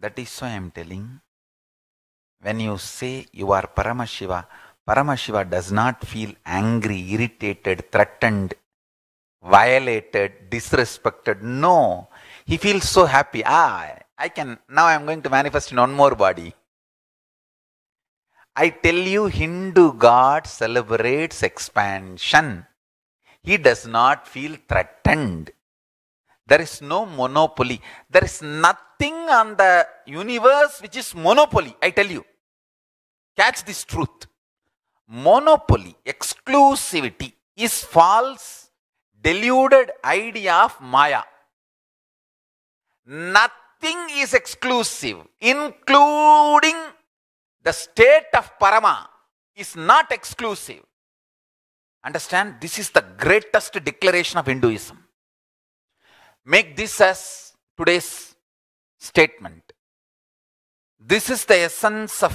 That is why I am telling. When you say you are Paramashiva, Paramashiva does not feel angry, irritated, threatened, violated, disrespected. No. He feels so happy. Ah, I can, now I am going to manifest in one more body. I tell you, Hindu God celebrates expansion. He does not feel threatened. There is no monopoly. There is nothing on the universe which is monopoly, I tell you. Catch this truth. Monopoly, exclusivity is false, deluded idea of Maya. Nothing is exclusive, including the state of Parama is not exclusive. Understand, this is the greatest declaration of Hinduism. Make this as today's statement. This is the essence of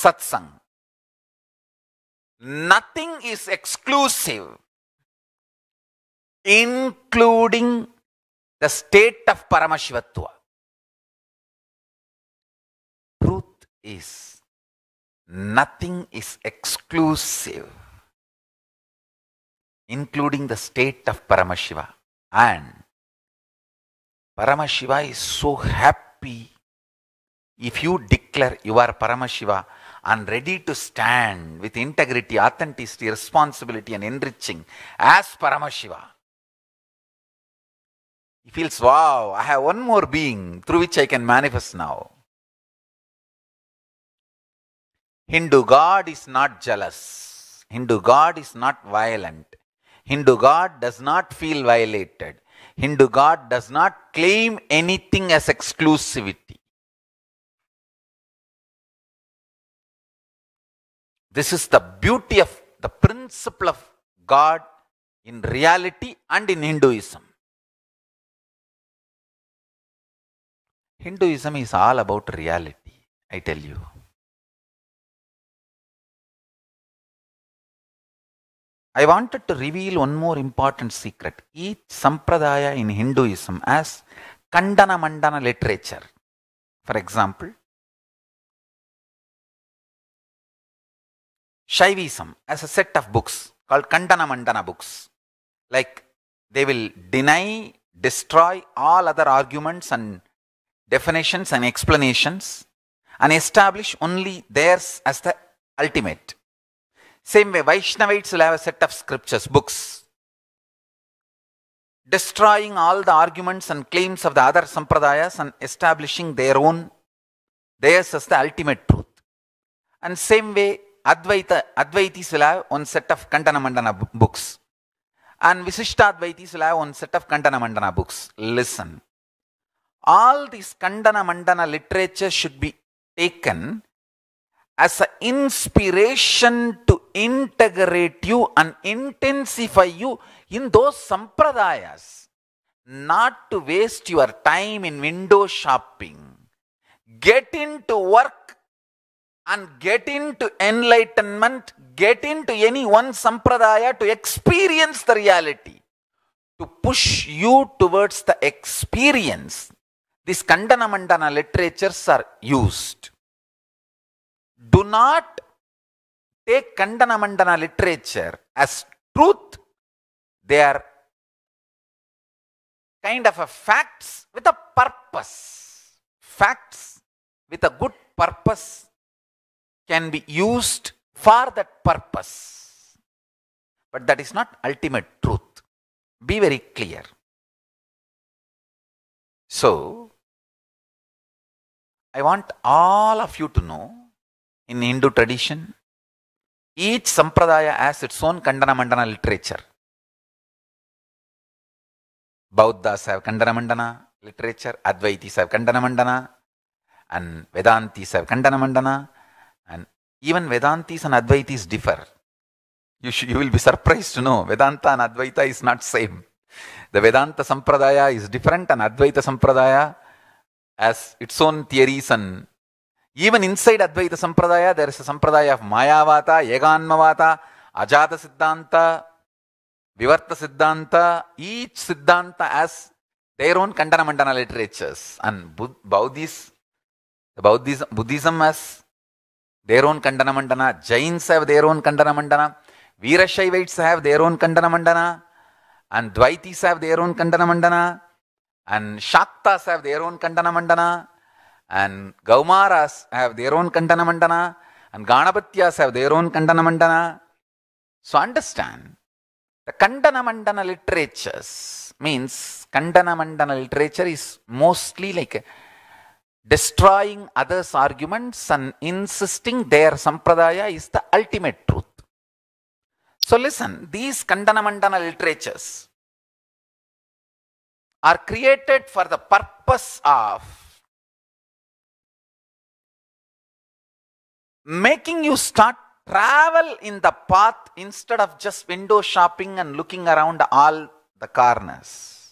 satsang. Nothing is exclusive, including the state of Paramashivatva. Truth is, nothing is exclusive, including the state of Paramashiva. And Paramashiva is so happy if you declare you are Paramashiva and ready to stand with integrity, authenticity, responsibility and enriching as Paramashiva. He feels, wow, I have one more being through which I can manifest now. Hindu God is not jealous. Hindu God is not violent. Hindu God does not feel violated. Hindu God does not claim anything as exclusivity. This is the beauty of the principle of God in reality and in Hinduism. Hinduism is all about reality, I tell you. I wanted to reveal one more important secret. Each sampradaya in Hinduism as Kandana Mandana literature. For example, Shaivism as a set of books called Kandana Mandana books. Like they will deny, destroy all other arguments and definitions and explanations and establish only theirs as the ultimate. Same way, Vaishnavites will have a set of scriptures, books, destroying all the arguments and claims of the other sampradayas and establishing their own, theirs as the ultimate truth. And same way, Advaita, Advaitis will have one set of Kantana Mandana books. And Visishta Advaitis will have one set of Kantana Mandana books. Listen. All these Kandana Mandana literature should be taken as an inspiration to integrate you and intensify you in those sampradayas. Not to waste your time in window shopping. Get into work and get into enlightenment, get into any one sampradaya to experience the reality, to push you towards the experience. These Kandana Mandana literatures are used. Do not take Kandana Mandana literature as truth, they are kind of a facts with a purpose. Facts with a good purpose can be used for that purpose. But that is not ultimate truth. Be very clear. So, I want all of you to know in Hindu tradition, Each sampradaya has its own Kandana Mandana literature. Bauddhas have Kandana Mandana literature, Advaitis have Kandana Mandana, and Vedantis have Kandana Mandana, and even Vedantis and Advaitis differ. You, should, you will be surprised to know Vedanta and Advaita is not same. The Vedanta Sampradaya is different and Advaita Sampradaya has its own theories and Even inside Advaita Sampradaya, there is a Sampradaya of Mayavata, Yeganmavata, Ajata Siddhanta, Vivarta Siddhanta, each Siddhanta has their own Kandana Mandana literatures. And Buddhists, Buddhism, Buddhism has their own Kandana Mandana, Jains have their own Kandana Mandana, Veerashaivites have their own Kandana Mandana, and Dvaitis have their own Kandana Mandana, and Shaktas have their own Kandana Mandana, And Gaumaras have their own Kantana Mandana, and Ganapatyas have their own Kantana Mandana. So understand, the Kantana Mandana literatures means Kantana Mandana literature is mostly like destroying others' arguments and insisting their sampradaya is the ultimate truth. So listen, these kandana Mandana literatures are created for the purpose of making you start travel in the path instead of just window shopping and looking around all the corners.